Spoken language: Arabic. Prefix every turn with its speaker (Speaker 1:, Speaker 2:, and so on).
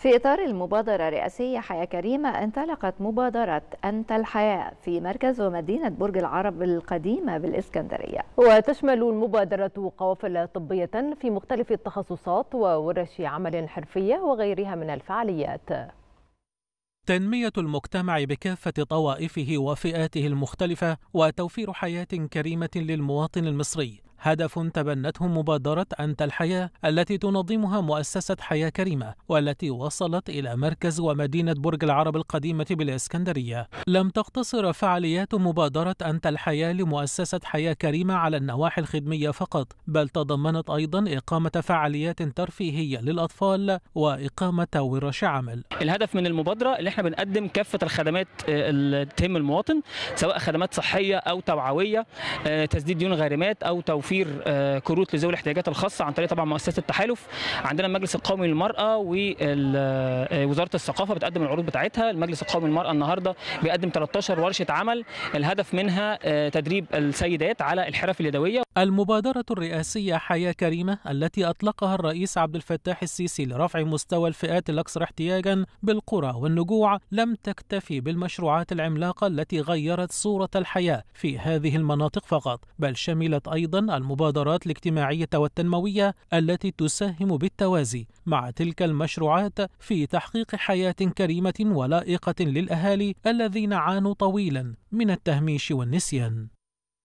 Speaker 1: في إطار المبادرة الرئاسية حياة كريمة انطلقت مبادرة أنت الحياة في مركز ومدينة برج العرب القديمة بالإسكندرية
Speaker 2: وتشمل المبادرة قوافل طبية في مختلف التخصصات وورش عمل حرفية وغيرها من الفعاليات
Speaker 3: تنمية المجتمع بكافة طوائفه وفئاته المختلفة وتوفير حياة كريمة للمواطن المصري هدف تبنته مبادرة أنت الحياة التي تنظمها مؤسسة حياة كريمة والتي وصلت إلى مركز ومدينة برج العرب القديمة بالإسكندرية لم تقتصر فعاليات مبادرة أنت الحياة لمؤسسة حياة كريمة على النواحي الخدمية فقط بل تضمنت أيضا إقامة فعاليات ترفيهية للأطفال وإقامة ورش عمل الهدف من المبادرة اللي احنا بنقدم كافة الخدمات آه، اللي تهم
Speaker 4: المواطن سواء خدمات صحية أو توعوية آه، تسديد ديون غارمات أو توفير توفير آه، كروت لذوي الاحتياجات الخاصه عن طريق طبعا مؤسسه التحالف عندنا المجلس القومي للمراه ووزاره آه، الثقافه بتقدم العروض بتاعتها المجلس القومي للمراه النهارده بيقدم 13
Speaker 3: ورشه عمل الهدف منها آه، تدريب السيدات على الحرف اليدويه المبادره الرئاسيه حياه كريمه التي اطلقها الرئيس عبد الفتاح السيسي لرفع مستوى الفئات الاكثر احتياجا بالقرى والنجوع لم تكتفي بالمشروعات العملاقه التي غيرت صوره الحياه في هذه المناطق فقط بل شملت ايضا المبادرات الاجتماعية والتنموية التي تساهم بالتوازي مع تلك المشروعات في تحقيق حياة كريمة ولائقة للأهالي الذين عانوا طويلا من التهميش والنسيان